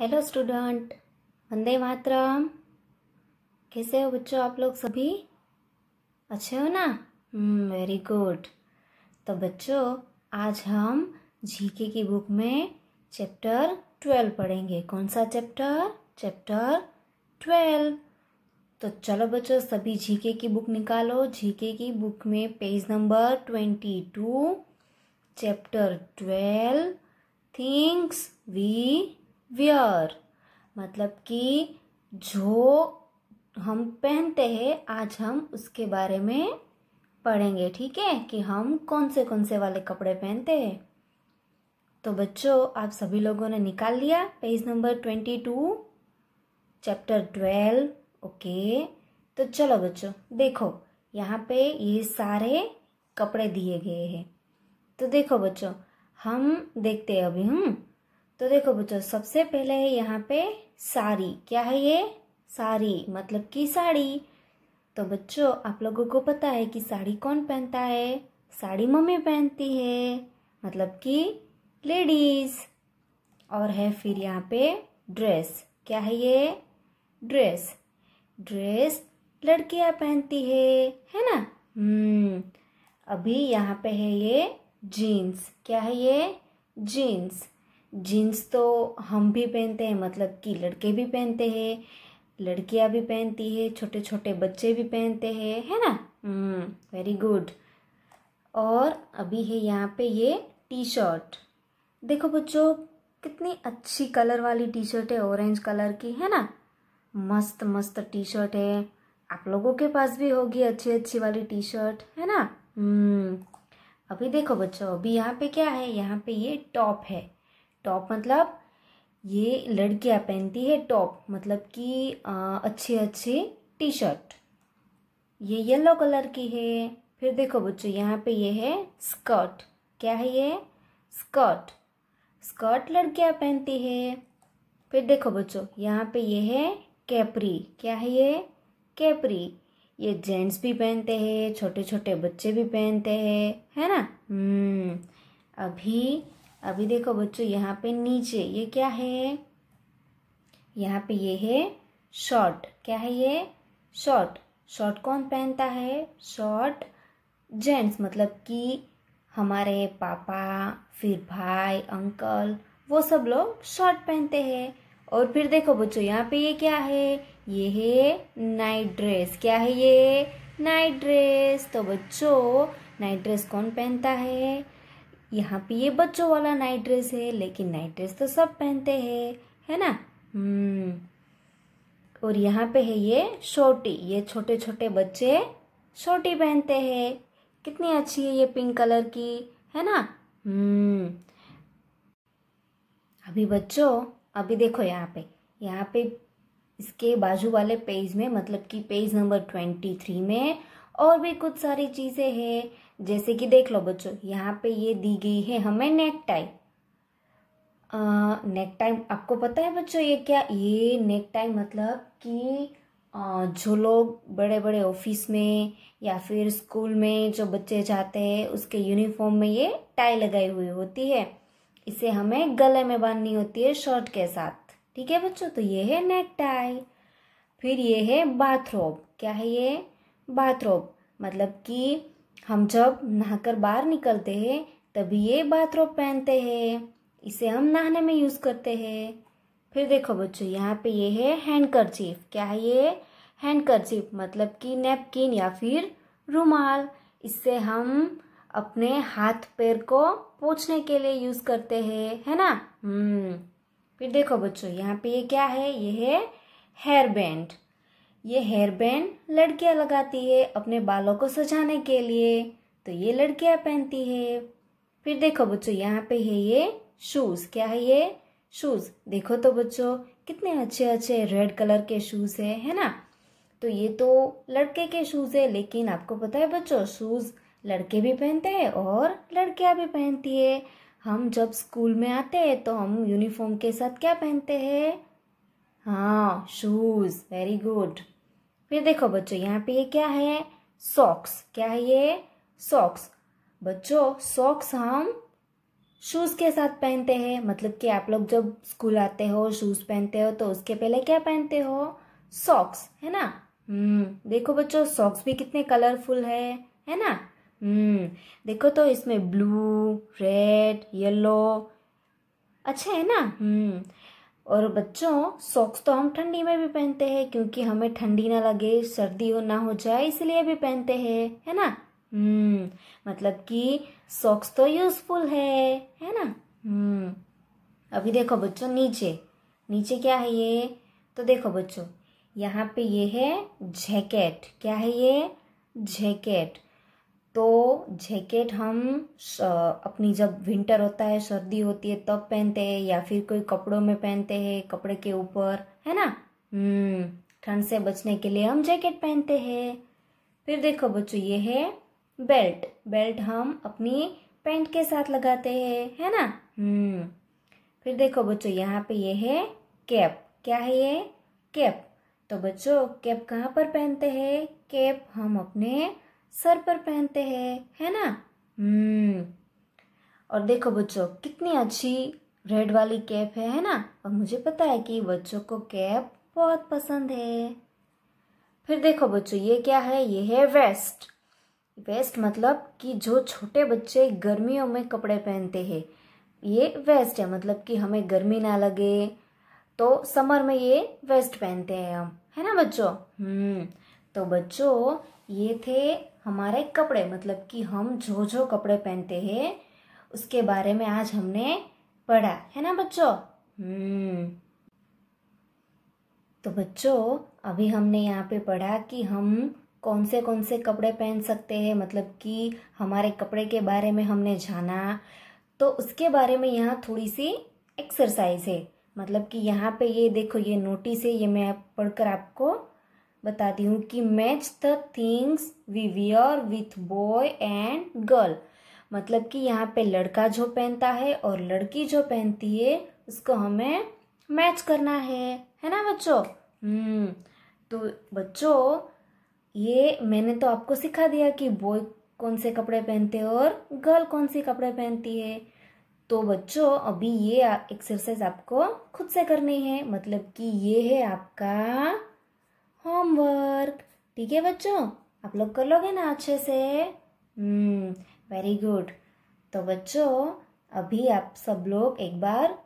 Hello student वंदे मातरम कैसे हो बच्चों आप लोग सभी अच्छे हो ना वेरी हम्म, गुड तो बच्चों आज हम जीके की बुक में चैप्टर ट्वेल्व पढ़ेंगे कौन सा चैप्टर चैप्टर ट्वेल्व तो चलो बच्चों सभी जीके की बुक निकालो जीके की बुक में page number twenty two chapter twelve things we wear मतलब कि जो हम पहनते हैं आज हम उसके बारे में पढ़ेंगे ठीक है कि हम कौन से कौन से वाले कपड़े पहनते हैं तो बच्चों आप सभी लोगों ने निकाल लिया page number twenty two chapter twelve okay तो चलो बच्चों देखो यहाँ पे ये सारे कपड़े दिए गए हैं तो देखो बच्चों हम देखते हैं अभी हम हम्म? तो देखो बच्चों सबसे पहले है यहाँ पे साड़ी क्या है ये साड़ी मतलब कि साड़ी तो बच्चों आप लोगों को पता है कि साड़ी कौन पहनता है साड़ी मम्मी पहनती है मतलब कि लेडीज़ और है फिर यहाँ पे ड्रेस क्या है ये ड्रेस ड्रेस लड़कियाँ पहनती है है ना हम्म अभी यहाँ पे है ये जीन्स क्या है ये जीन्स जीन्स तो हम भी पहनते हैं मतलब कि लड़के भी पहनते हैं लड़कियां भी पहनती है छोटे छोटे बच्चे भी पहनते हैं है ना वेरी हम्म, गुड और अभी है यहाँ पे ये टी शर्ट देखो बच्चों कितनी अच्छी कलर वाली टी शर्ट है ऑरेंज कलर की है ना मस्त मस्त टी शर्ट है आप लोगों के पास भी होगी अच्छी अच्छी वाली टी शर्ट है ना हम्म, अभी देखो बच्चों अभी यहाँ पे क्या है यहाँ पे ये टॉप है टॉप मतलब ये लड़कियाँ पहनती है टॉप मतलब कि अच्छे अच्छे टी शर्ट ये येलो कलर की है फिर देखो बच्चों यहाँ पे ये है स्कर्ट क्या है ये स्कर्ट स्कर्ट लड़कियाँ पहनती है फिर देखो बच्चों यहाँ पे ये है कैपरी क्या है ये कैपरी ये जेंट्स भी पहनते हैं छोटे छोटे बच्चे भी पहनते हैं है ना हम्म अभी अभी देखो बच्चों यहाँ पे नीचे ये क्या है यहाँ पे ये है शॉर्ट क्या है ये शॉर्ट शॉर्ट कौन पहनता है शॉर्ट जेंट्स मतलब कि हमारे पापा फिर भाई अंकल वो सब लोग शर्ट पहनते हैं और फिर देखो बच्चों यहाँ पे ये क्या है ये है नाइट ड्रेस क्या है ये नाइट ड्रेस तो बच्चों नाइट ड्रेस कौन पहनता है यहाँ पे ये बच्चों वाला नाइट ड्रेस है लेकिन नाइट ड्रेस तो सब पहनते हैं है ना हम्म और यहाँ पे है ये छोटी ये छोटे छोटे बच्चे छोटी पहनते हैं कितनी अच्छी है ये पिंक कलर की है ना हम्म अभी बच्चों अभी देखो यहाँ पे यहाँ पे इसके बाजू वाले पेज में मतलब कि पेज नंबर ट्वेंटी थ्री में और भी कुछ सारी चीज़ें हैं जैसे कि देख लो बच्चों यहाँ पे ये दी गई है हमें नेक टाई नेक टाइम आपको पता है बच्चों ये क्या ये नेक टाइम मतलब कि जो लोग बड़े बड़े ऑफिस में या फिर स्कूल में जो बच्चे जाते हैं उसके यूनिफॉर्म में ये टाई लगाई हुई होती है इसे हमें गले में बांधनी होती है शर्ट के साथ ठीक है बच्चों तो ये है नेक टाई फिर ये है बाथरोब क्या है ये बाथरोब मतलब कि हम जब नहाकर बाहर निकलते हैं तभी ये बाथरोब पहनते हैं इसे हम नहाने में यूज़ करते हैं फिर देखो बच्चों यहाँ पे ये है हैंडकरचीफ क्या है ये हैंडकरचीफ मतलब कि नेपकिन या फिर रुमाल इससे हम अपने हाथ पैर को पोछने के लिए यूज़ करते हैं है ना हम्म फिर देखो बच्चों यहाँ पे ये क्या है ये है हेयर बैंड ये हेयर बैंड लड़कियां लगाती है अपने बालों को सजाने के लिए तो ये लड़कियां पहनती है फिर देखो बच्चों यहाँ पे है ये शूज़ क्या है ये शूज़ देखो तो बच्चों कितने अच्छे अच्छे रेड कलर के शूज़ है है ना तो ये तो लड़के के शूज़ है लेकिन आपको पता है बच्चों शूज़ लड़के भी पहनते हैं और लड़कियां भी पहनती है हम जब स्कूल में आते हैं तो हम यूनिफॉर्म के साथ क्या पहनते हैं हाँ शूज़ वेरी गुड फिर देखो बच्चों यहाँ पे ये क्या है सॉक्स क्या है ये सॉक्स बच्चों सॉक्स हम शूज के साथ पहनते हैं मतलब कि आप लोग जब स्कूल आते हो शूज पहनते हो तो उसके पहले क्या पहनते हो सॉक्स है ना हम्म देखो बच्चों सॉक्स भी कितने कलरफुल है है ना हम्म देखो तो इसमें ब्लू रेड येलो अच्छा है ना हम्म और बच्चों सॉक्स तो हम ठंडी में भी पहनते हैं क्योंकि हमें ठंडी ना लगे सर्दी हो ना हो जाए इसलिए भी पहनते हैं है ना हम्म मतलब कि सॉक्स तो यूजफुल है है ना हम्म अभी देखो बच्चों नीचे नीचे क्या है ये तो देखो बच्चों यहाँ पे ये है जैकेट क्या है ये जैकेट तो जैकेट हम अपनी जब विंटर होता है सर्दी होती है तब पहनते हैं या फिर कोई कपड़ों में पहनते हैं कपड़े के ऊपर है ना हम्म, ठंड से बचने के लिए हम जैकेट पहनते हैं फिर देखो बच्चों ये है बेल्ट बेल्ट हम अपनी पैंट के साथ लगाते हैं है ना हम्म फिर देखो बच्चों यहाँ पे ये है कैप क्या है ये कैप तो बच्चों कैप कहाँ पर पहनते हैं कैप हम अपने सर पर पहनते हैं है ना हम्म और देखो बच्चों कितनी अच्छी रेड वाली कैप है है ना और मुझे पता है कि बच्चों को कैप बहुत पसंद है फिर देखो बच्चों ये क्या है ये है वेस्ट वेस्ट मतलब कि जो छोटे बच्चे गर्मियों में कपड़े पहनते हैं ये वेस्ट है मतलब कि हमें गर्मी ना लगे तो समर में ये वेस्ट पहनते हैं हम है ना बच्चों हम्म तो बच्चों ये थे हमारे कपड़े मतलब कि हम जो जो कपड़े पहनते हैं उसके बारे में आज हमने पढ़ा है ना बच्चों हम्म। तो बच्चों अभी हमने यहाँ पे पढ़ा कि हम कौन से कौन से कपड़े पहन सकते हैं मतलब कि हमारे कपड़े के बारे में हमने जाना तो उसके बारे में यहाँ थोड़ी सी एक्सरसाइज है मतलब कि यहाँ पे ये देखो ये नोटिस है ये मैं पढ़कर आपको बताती हूँ कि match the things we wear with boy and girl मतलब कि यहाँ पे लड़का जो पहनता है और लड़की जो पहनती है उसको हमें मैच करना है है ना बच्चों हम्म। तो बच्चों ये मैंने तो आपको सिखा दिया कि बॉय कौन से कपड़े पहनते हैं और गर्ल कौन से कपड़े पहनती है तो बच्चों अभी ये एक्सरसाइज आपको खुद से करनी है मतलब कि ये है आपका होमवर्क ठीक है बच्चों आप लोग कर लोगे ना अच्छे से वेरी हम्म, गुड तो बच्चों अभी आप सब लोग एक बार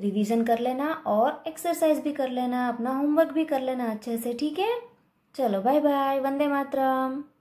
रिवीजन कर लेना और एक्सरसाइज भी कर लेना अपना होमवर्क भी कर लेना अच्छे से ठीक है चलो बाय बाय वंदे मातरम